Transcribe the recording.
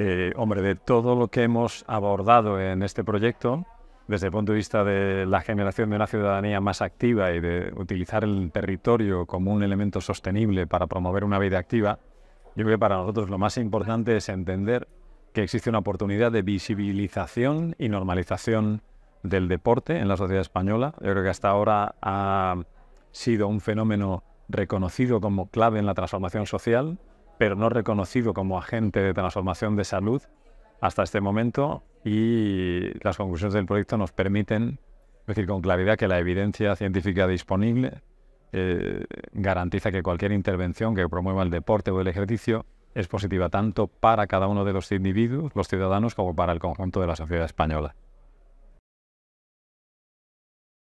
Eh, hombre, de todo lo que hemos abordado en este proyecto, desde el punto de vista de la generación de una ciudadanía más activa y de utilizar el territorio como un elemento sostenible para promover una vida activa, yo creo que para nosotros lo más importante es entender que existe una oportunidad de visibilización y normalización del deporte en la sociedad española. Yo creo que hasta ahora ha sido un fenómeno reconocido como clave en la transformación social, pero no reconocido como agente de transformación de salud hasta este momento y las conclusiones del proyecto nos permiten decir con claridad que la evidencia científica disponible eh, garantiza que cualquier intervención que promueva el deporte o el ejercicio es positiva tanto para cada uno de los individuos, los ciudadanos, como para el conjunto de la sociedad española.